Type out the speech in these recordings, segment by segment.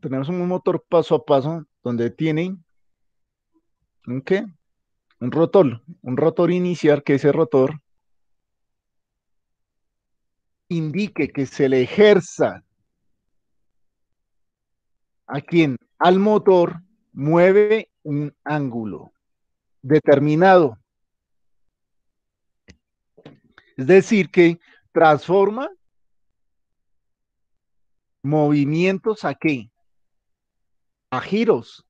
tenemos un motor paso a paso donde tiene un qué? Un rotor, un rotor inicial que ese rotor indique que se le ejerza a quien al motor mueve un ángulo determinado. Es decir, que transforma movimientos a qué? a giros.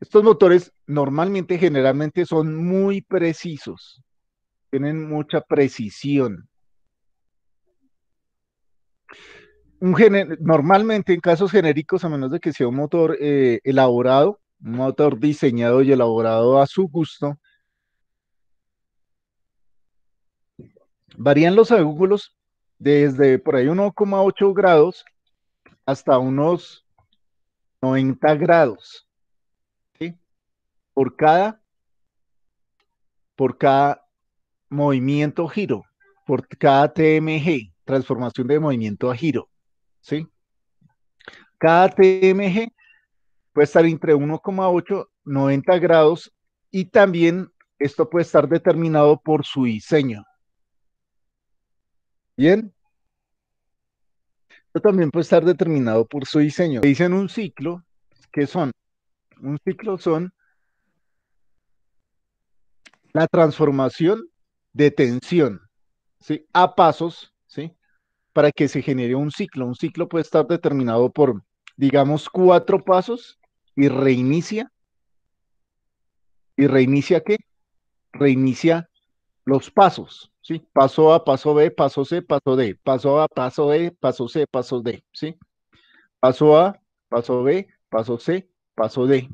Estos motores normalmente, generalmente son muy precisos, tienen mucha precisión. normalmente en casos genéricos, a menos de que sea un motor eh, elaborado, un motor diseñado y elaborado a su gusto, varían los ángulos desde por ahí 1,8 grados hasta unos 90 grados. ¿sí? Por cada, por cada movimiento giro, por cada TMG, transformación de movimiento a giro. ¿sí? Cada TMG puede estar entre 1,8, 90 grados y también esto puede estar determinado por su diseño. Bien, también puede estar determinado por su diseño. dicen un ciclo, que son? Un ciclo son la transformación de tensión ¿sí? a pasos ¿sí? para que se genere un ciclo. Un ciclo puede estar determinado por, digamos, cuatro pasos y reinicia. ¿Y reinicia qué? Reinicia los pasos. ¿sí? Paso A, paso B, paso C, paso D. Paso A, paso E, paso C, paso D, ¿sí? Paso A, paso B, paso C, paso D.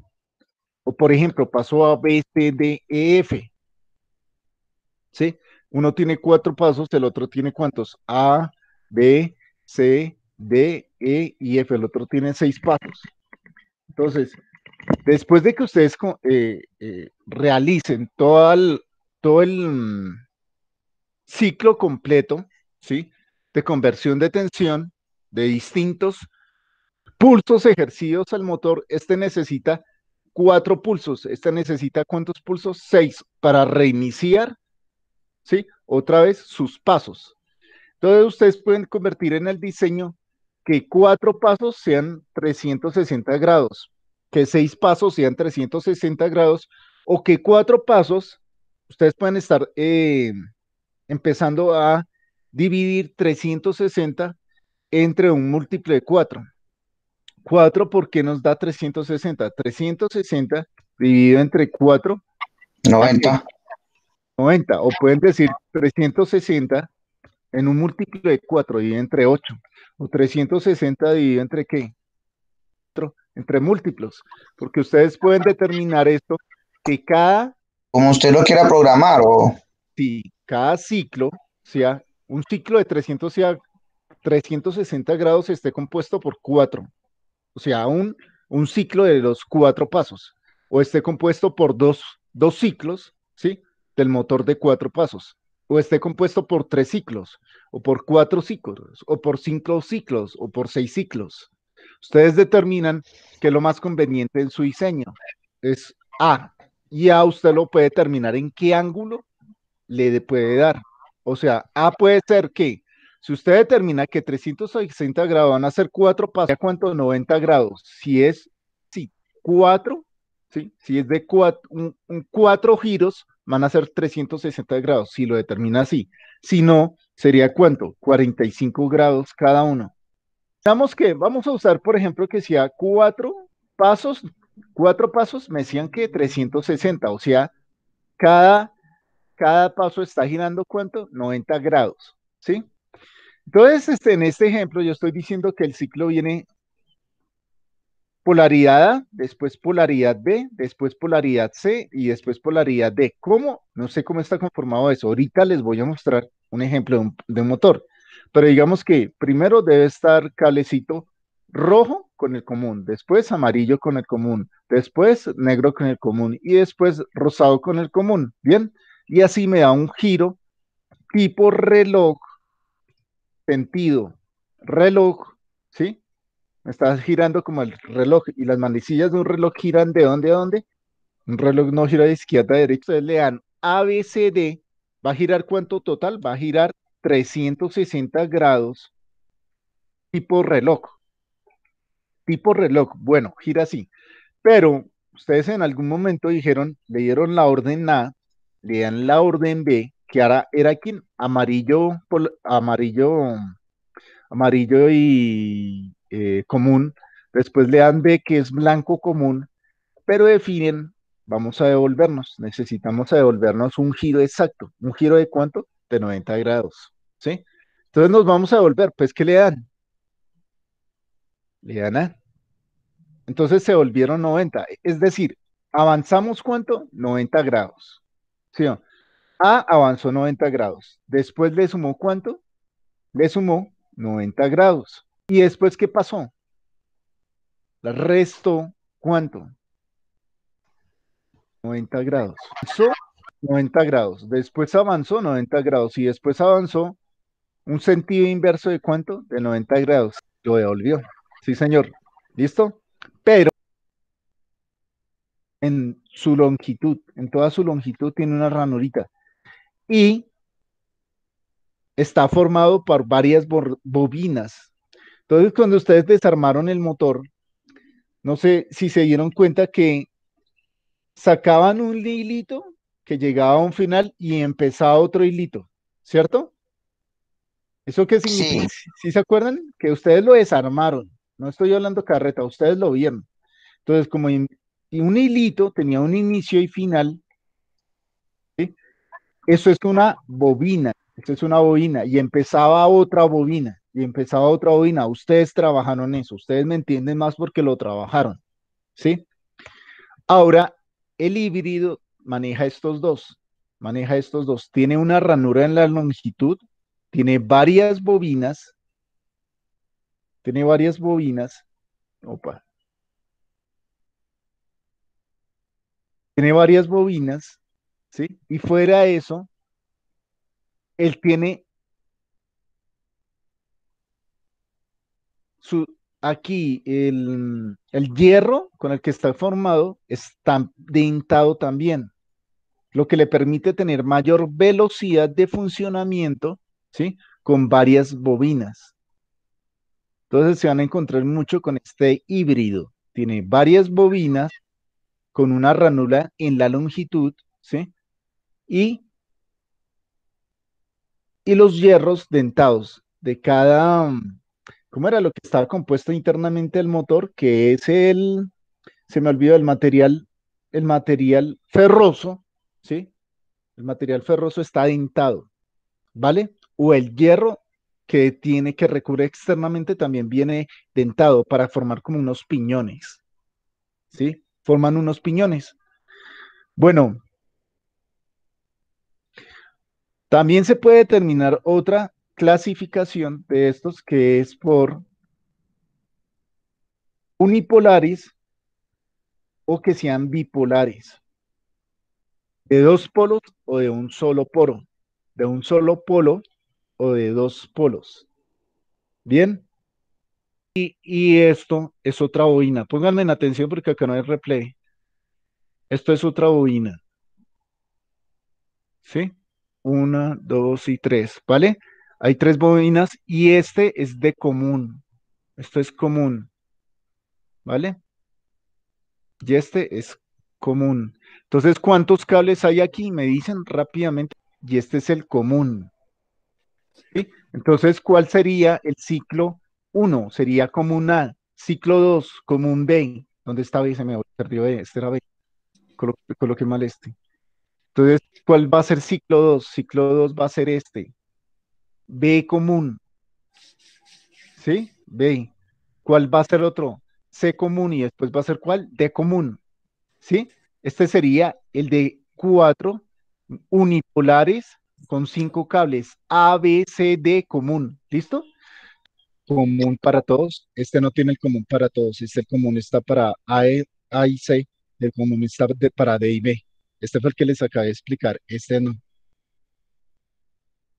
O por ejemplo, paso A, B, C, D, E, F. ¿Sí? Uno tiene cuatro pasos, el otro tiene cuántos? A, B, C, D, E y F. El otro tiene seis pasos. Entonces, después de que ustedes eh, eh, realicen todo el, todo el ciclo completo, ¿sí? De conversión de tensión de distintos pulsos ejercidos al motor, este necesita cuatro pulsos. Este necesita cuántos pulsos? Seis para reiniciar, ¿sí? Otra vez sus pasos. Entonces ustedes pueden convertir en el diseño que cuatro pasos sean 360 grados, que seis pasos sean 360 grados o que cuatro pasos, ustedes pueden estar eh, empezando a dividir 360 entre un múltiplo de 4. 4 porque nos da 360. 360 dividido entre 4. 90. 90. O pueden decir 360 en un múltiplo de 4 y entre 8. O 360 dividido entre qué? Entre múltiplos. Porque ustedes pueden determinar esto que cada... Como usted lo quiera programar o cada ciclo, sea un ciclo de 300, sea 360 grados, esté compuesto por cuatro, o sea, un, un ciclo de los cuatro pasos, o esté compuesto por dos, dos ciclos, ¿sí? Del motor de cuatro pasos, o esté compuesto por tres ciclos, o por cuatro ciclos, o por cinco ciclos, o por seis ciclos. Ustedes determinan que lo más conveniente en su diseño. Es A. Y A usted lo puede determinar en qué ángulo le puede dar. O sea, A puede ser que, si usted determina que 360 grados van a ser cuatro pasos. ¿cuántos cuánto? 90 grados. Si es, sí, Cuatro. ¿sí? si es de cuatro. un, giros, van a ser 360 grados, si lo determina así. Si no, sería cuánto? 45 grados cada uno. ¿Sabemos que vamos a usar, por ejemplo, que sea cuatro. pasos, Cuatro pasos me decían que 360, o sea, cada cada paso está girando cuánto? 90 grados, ¿sí? Entonces, este, en este ejemplo yo estoy diciendo que el ciclo viene polaridad A, después polaridad B, después polaridad C y después polaridad D. ¿Cómo? No sé cómo está conformado eso. Ahorita les voy a mostrar un ejemplo de un, motor. Pero digamos que primero debe estar calecito rojo con el común, después amarillo con el común, después negro con el común y después rosado con el común. Bien, y así me da un giro tipo reloj, sentido, reloj, ¿sí? Me está girando como el reloj y las manecillas de un reloj giran de dónde a dónde. Un reloj no gira de izquierda a derecha. Ustedes le dan ABCD, va a girar cuánto total? Va a girar 360 grados tipo reloj. Tipo reloj, bueno, gira así. Pero ustedes en algún momento dijeron, le dieron la orden A le dan la orden B, que ahora era quien amarillo, por amarillo, amarillo y eh, común, después le dan B, que es blanco común, pero definen, vamos a devolvernos, necesitamos devolvernos un giro exacto, un giro de cuánto? De 90 grados, ¿sí? Entonces nos vamos a devolver, pues ¿qué le dan? Le dan A. Entonces se volvieron 90, es decir, avanzamos cuánto? 90 grados. A avanzó 90 grados. Después le sumó cuánto? Le sumó 90 grados. ¿Y después qué pasó? La restó cuánto? 90 grados. Avanzó 90 grados. Después avanzó 90 grados. Y después avanzó un sentido inverso de cuánto? De 90 grados. Lo devolvió. Sí, señor. ¿Listo? Pero en su longitud, en toda su longitud tiene una ranurita. Y está formado por varias bobinas. Entonces, cuando ustedes desarmaron el motor, no sé si se dieron cuenta que sacaban un hilito que llegaba a un final y empezaba otro hilito, ¿cierto? ¿Eso qué significa? Sí. se acuerdan? Que ustedes lo desarmaron. No estoy hablando carreta, ustedes lo vieron. Entonces, como y un hilito tenía un inicio y final. ¿sí? Eso es una bobina, eso es una bobina. Y empezaba otra bobina, y empezaba otra bobina. Ustedes trabajaron eso, ustedes me entienden más porque lo trabajaron. ¿Sí? Ahora, el híbrido maneja estos dos, maneja estos dos. Tiene una ranura en la longitud, tiene varias bobinas, tiene varias bobinas. Opa, tiene varias bobinas, ¿sí? Y fuera de eso, él tiene su, aquí el, el, hierro con el que está formado está dentado también, lo que le permite tener mayor velocidad de funcionamiento, ¿sí? Con varias bobinas. Entonces se van a encontrar mucho con este híbrido. Tiene varias bobinas, con una ranura en la longitud, ¿sí? Y, y los hierros dentados de cada, ¿cómo era lo que estaba compuesto internamente el motor? Que es el, se me olvidó, el material, el material ferroso, ¿sí? El material ferroso está dentado, ¿vale? O el hierro que tiene que recurrir externamente también viene dentado para formar como unos piñones, ¿sí? forman unos piñones. Bueno, también se puede determinar otra clasificación de estos que es por unipolares o que sean bipolares, de dos polos o de un solo polo, de un solo polo o de dos polos. Bien. Y, esto es otra bobina. Pónganme en atención porque acá no hay replay. Esto es otra bobina. ¿Sí? Una, dos y tres, ¿vale? Hay tres bobinas y este es de común. Esto es común, ¿vale? Y este es común. Entonces, ¿cuántos cables hay aquí? Me dicen rápidamente. Y este es el común. ¿Sí? Entonces, ¿cuál sería el ciclo 1 sería común A, ciclo 2 común B, ¿dónde está B? Se me perdió B, este era B, coloqué mal este. Entonces, ¿cuál va a ser ciclo 2? Ciclo 2 va a ser este, B común, ¿sí? B. ¿Cuál va a ser otro? C común y después va a ser cuál? D común, ¿sí? Este sería el de 4 unipolares con cinco cables A, B, C, D común, ¿listo? común para todos. Este no tiene el común para todos. Este común está para A, e, A y C. El común está para D y B. Este fue el que les acabé de explicar. Este no.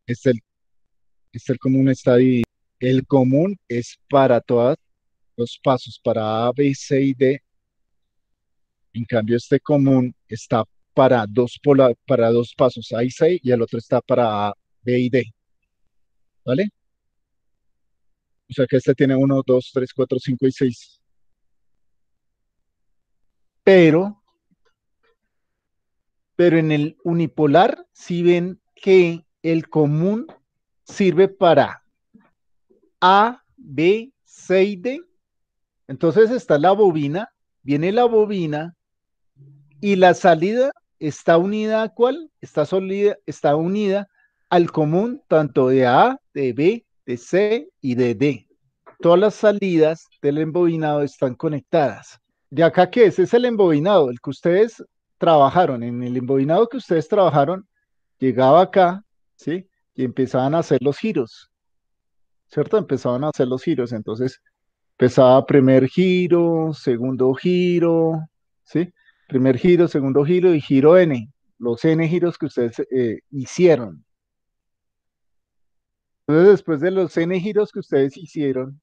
Este, este el común está dividido. El común es para todos los pasos, para A, B, C y D. En cambio, este común está para dos, para dos pasos, A y C, y el otro está para A, B y D. ¿Vale? O sea que este tiene 1, 2, 3, 4, 5 y 6. Pero, pero en el unipolar si ven que el común sirve para A, B, C y D. Entonces está la bobina, viene la bobina y la salida está unida a cuál? Está, solida, está unida al común tanto de A, de B C y de D. Todas las salidas del embobinado están conectadas. De acá que es? es el embobinado, el que ustedes trabajaron. En el embobinado que ustedes trabajaron, llegaba acá, ¿sí? Y empezaban a hacer los giros, ¿cierto? Empezaban a hacer los giros. Entonces, empezaba primer giro, segundo giro, ¿sí? Primer giro, segundo giro y giro N, los N giros que ustedes eh, hicieron, entonces, después de los N giros que ustedes hicieron,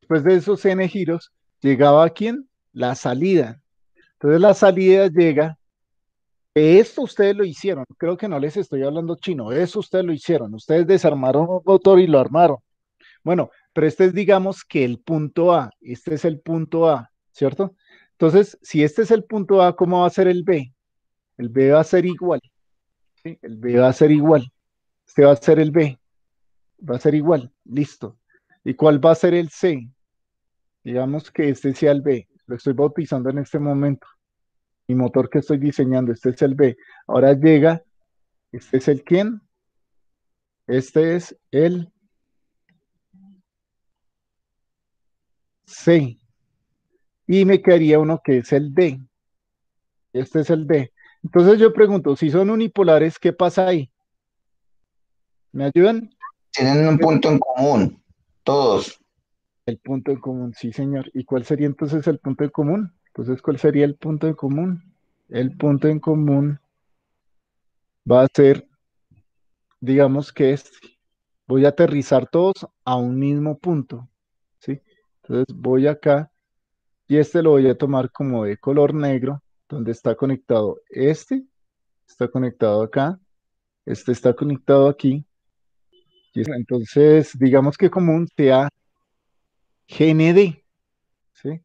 después de esos N giros, llegaba a quién? La salida. Entonces, la salida llega. Esto ustedes lo hicieron. Creo que no les estoy hablando chino. Eso ustedes lo hicieron. Ustedes desarmaron un motor y lo armaron. Bueno, pero este es, digamos, que el punto A. Este es el punto A, ¿cierto? Entonces, si este es el punto A, ¿cómo va a ser el B? El B va a ser igual el B va a ser igual. Este va a ser el B. Va a ser igual. Listo. ¿Y cuál va a ser el C? Digamos que este sea el B. Lo estoy bautizando en este momento. Mi motor que estoy diseñando, este es el B. Ahora llega, este es el quién. Este es el C. Y me quedaría uno que es el D. Este es el D. Entonces yo pregunto, si son unipolares, ¿qué pasa ahí? ¿Me ayudan? Tienen un punto en común, todos. El punto en común, sí, señor. ¿Y cuál sería entonces el punto en común? Entonces, ¿cuál sería el punto en común? El punto en común va a ser, digamos que es, voy a aterrizar todos a un mismo punto, ¿sí? Entonces voy acá y este lo voy a tomar como de color negro donde está conectado este, está conectado acá, este está conectado aquí. entonces, digamos que como un TA GND. ¿sí?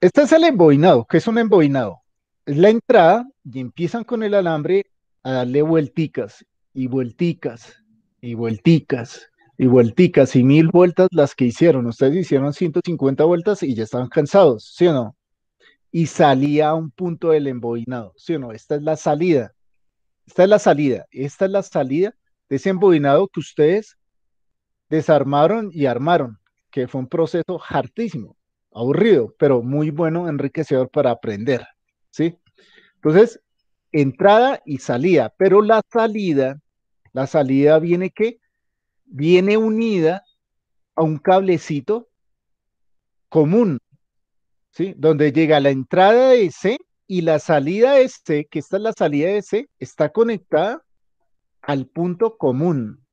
Este es el emboinado, ¿Qué es un emboinado? Es la entrada y empiezan con el alambre a darle vuelticas y vuelticas y vuelticas y vuelticas y mil vueltas las que hicieron. Ustedes hicieron 150 vueltas y ya estaban cansados, ¿sí o no? y salía a un punto del embobinado, ¿sí o no? Esta es la salida, esta es la salida, esta es la salida de ese embobinado que ustedes desarmaron y armaron, que fue un proceso hartísimo, aburrido, pero muy bueno, enriquecedor para aprender, ¿sí? Entonces, entrada y salida, pero la salida, la salida viene que viene unida a un cablecito común ¿sí? Donde llega la entrada de C y la salida de C, que esta es la salida de C, está conectada al punto común,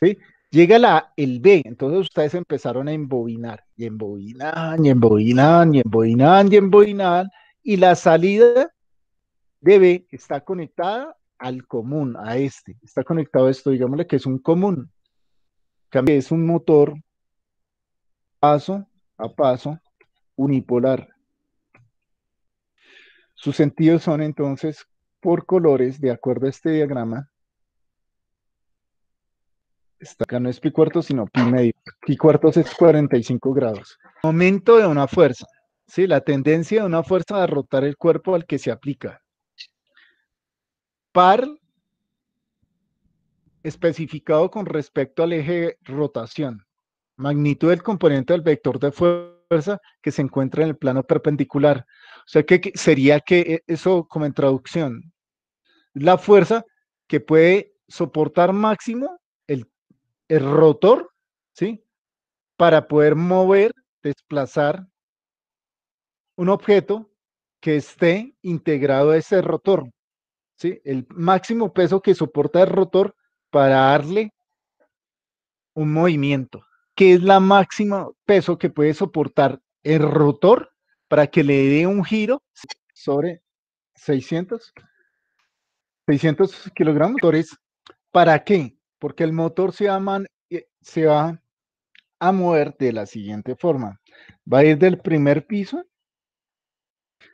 ¿sí? Llega la, el B, entonces ustedes empezaron a embobinar, y embobinar, y embobinar, y embobinar, y embobinar, y la salida de B está conectada al común, a este, está conectado a esto, digámosle que es un común, que es un motor paso a paso unipolar. Sus sentidos son entonces por colores, de acuerdo a este diagrama. Está acá no es pi cuarto sino pi medio. Pi cuartos es 45 grados. Momento de una fuerza. Sí, la tendencia de una fuerza a rotar el cuerpo al que se aplica. Par especificado con respecto al eje de rotación. Magnitud del componente del vector de fuerza fuerza que se encuentra en el plano perpendicular. O sea, que, sería que eh, eso como en traducción, la fuerza que puede soportar máximo el, el rotor, ¿sí? Para poder mover, desplazar un objeto que esté integrado a ese rotor, ¿sí? El máximo peso que soporta el rotor para darle un movimiento que es la máxima peso que puede soportar el rotor para que le dé un giro sobre 600, 600 kilogramos ¿Para qué? Porque el motor eh, se va, a mover de la siguiente forma. Va a ir del primer piso.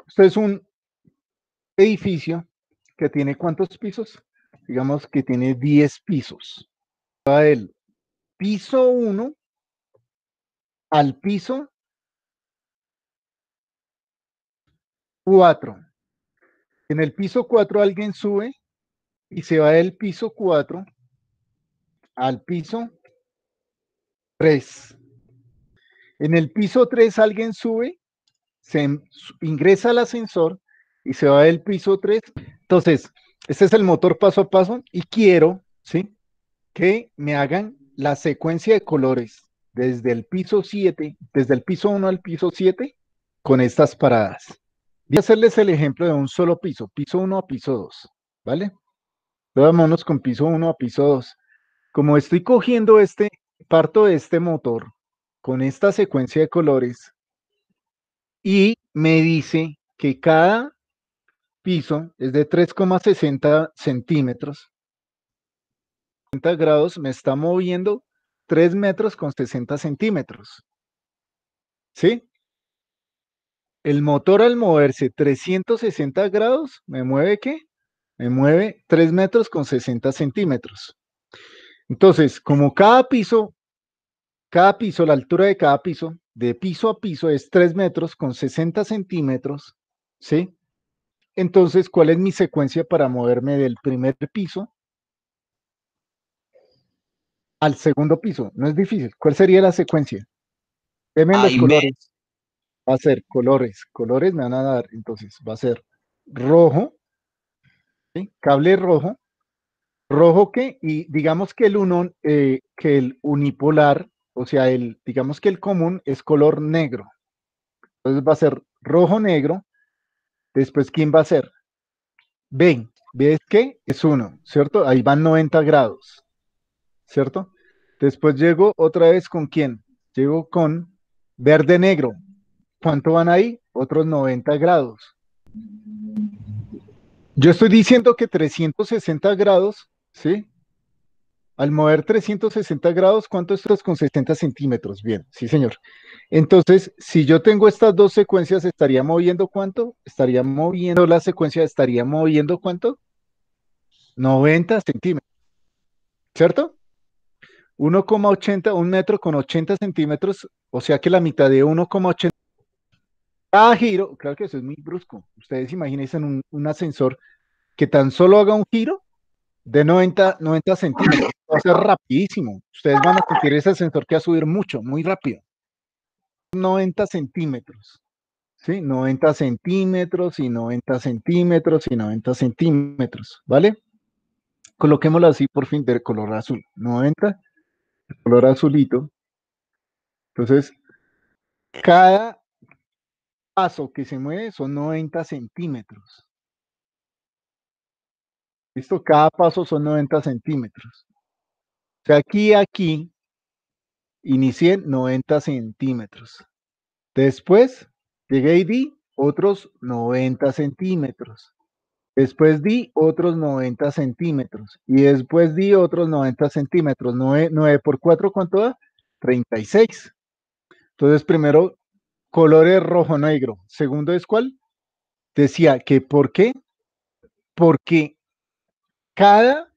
Esto es un edificio que tiene cuántos pisos? Digamos que tiene 10 pisos. Va el piso 1 al piso 4. En el piso 4 alguien sube y se va del piso 4 al piso 3. En el piso 3 alguien sube, se ingresa al ascensor y se va del piso 3. Entonces, este es el motor paso a paso y quiero, Que me hagan la secuencia de colores desde el piso 7, desde el piso 1 al piso 7, con estas paradas. Voy a hacerles el ejemplo de un solo piso, piso 1 a piso 2, ¿vale? Vámonos con piso 1 a piso 2. Como estoy cogiendo este, parto de este motor con esta secuencia de colores y me dice que cada piso es de 3,60 centímetros. 30 grados me está moviendo 3 metros con 60 centímetros. ¿Sí? El motor al moverse 360 grados, ¿me mueve qué? Me mueve 3 metros con 60 centímetros. Entonces, como cada piso, cada piso, la altura de cada piso, de piso a piso es 3 metros con 60 centímetros, ¿sí? Entonces, ¿cuál es mi secuencia para moverme del primer piso al segundo piso. No es difícil. ¿Cuál sería la secuencia? Deme los colores. Va a ser colores. Colores me van a dar. Entonces, va a ser rojo, cable rojo, rojo que, y digamos que el uno, eh, que el unipolar, o sea, el, digamos que el común es color negro. Entonces va a ser rojo-negro. Después, ¿quién va a ser? ven, ves que es uno, ¿cierto? Ahí van 90 grados, ¿cierto? Después llego otra vez con quién? Llego con verde negro. ¿Cuánto van ahí? Otros 90 grados. Yo estoy diciendo que 360 grados, ¿sí? Al mover 360 grados, ¿cuánto estás con 60 centímetros? Bien, sí, señor. Entonces, si yo tengo estas dos secuencias, ¿estaría moviendo cuánto? ¿Estaría moviendo la secuencia? ¿Estaría moviendo cuánto? 90 centímetros. ¿Cierto? 1,80, un metro con 80 centímetros, o sea que la mitad de 1,80. Cada giro, claro que eso es muy brusco. Ustedes imagínense un, ascensor que tan solo haga un giro de 90, 90 centímetros. Va a ser rapidísimo. Ustedes van a sentir ese ascensor que va a subir mucho, muy rápido. 90 centímetros. ¿Sí? 90 centímetros y 90 centímetros y 90 centímetros. ¿Vale? Coloquémoslo así por fin de color azul. 90 color azulito. Entonces, cada paso que se mueve son 90 centímetros. ¿Listo? Cada paso son 90 centímetros. O sea, aquí aquí inicié 90 centímetros. Después llegué y di otros 90 centímetros. Después di otros 90 centímetros. Y después di otros 90 centímetros. 9, por 4, ¿cuánto da? 36. Entonces, primero, colores rojo-negro. Segundo es cuál? Decía que ¿por qué? Porque cada,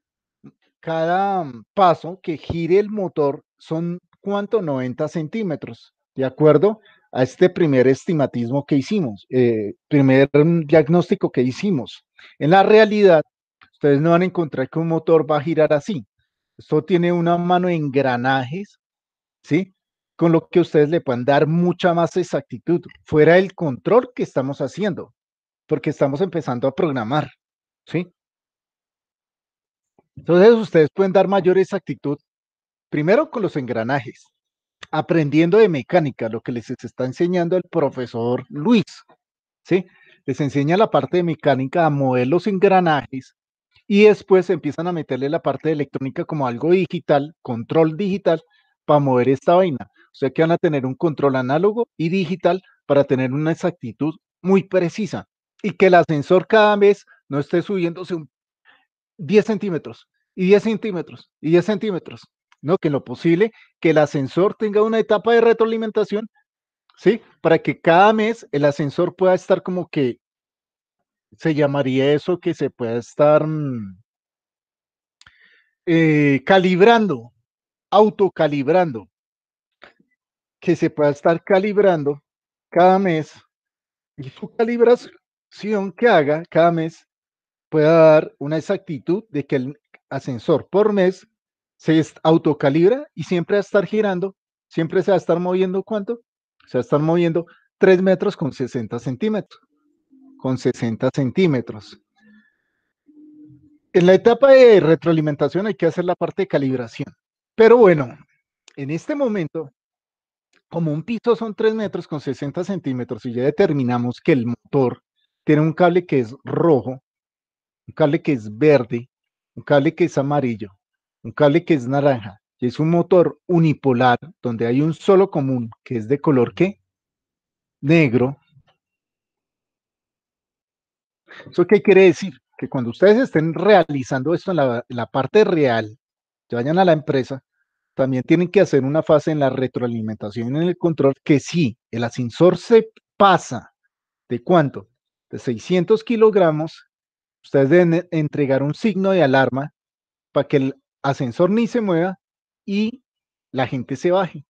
cada mm, paso que gire el motor son, ¿cuánto? 90 centímetros. ¿De acuerdo? a este primer estimatismo que hicimos, eh, primer diagnóstico que hicimos. En la realidad, ustedes no van a encontrar que un motor va a girar así. Esto tiene una mano engranajes, ¿sí? Con lo que ustedes le pueden dar mucha más exactitud, fuera del control que estamos haciendo, porque estamos empezando a programar, ¿sí? Entonces ustedes pueden dar mayor exactitud, primero con los engranajes, aprendiendo de mecánica, lo que les está enseñando el profesor Luis, ¿sí? Les enseña la parte de mecánica a modelos engranajes y después empiezan a meterle la parte de electrónica como algo digital, control digital, para mover esta vaina. O sea que van a tener un control análogo y digital para tener una exactitud muy precisa y que el ascensor cada vez no esté subiéndose un 10 centímetros y 10 centímetros y 10 centímetros ¿no? Que lo posible, que el ascensor tenga una etapa de retroalimentación, ¿sí? Para que cada mes el ascensor pueda estar como que, se llamaría eso, que se pueda estar mm, eh, calibrando, autocalibrando, que se pueda estar calibrando cada mes y su calibración que haga cada mes pueda dar una exactitud de que el ascensor por mes se autocalibra y siempre va a estar girando, siempre se va a estar moviendo, ¿cuánto? Se va a estar moviendo 3 metros con 60 centímetros, con 60 centímetros. En la etapa de retroalimentación hay que hacer la parte de calibración. Pero bueno, en este momento, como un piso son 3 metros con 60 centímetros y ya determinamos que el motor tiene un cable que es rojo, un cable que es verde, un cable que es amarillo un cable que es naranja y es un motor unipolar donde hay un solo común que es de color qué? Negro. ¿Eso qué quiere decir? Que cuando ustedes estén realizando esto en la, parte real, que vayan a la empresa, también tienen que hacer una fase en la retroalimentación en el control que si el ascensor se pasa de cuánto? De 600 kilogramos. Ustedes deben entregar un signo de alarma para que el ascensor ni se mueva y la gente se baje.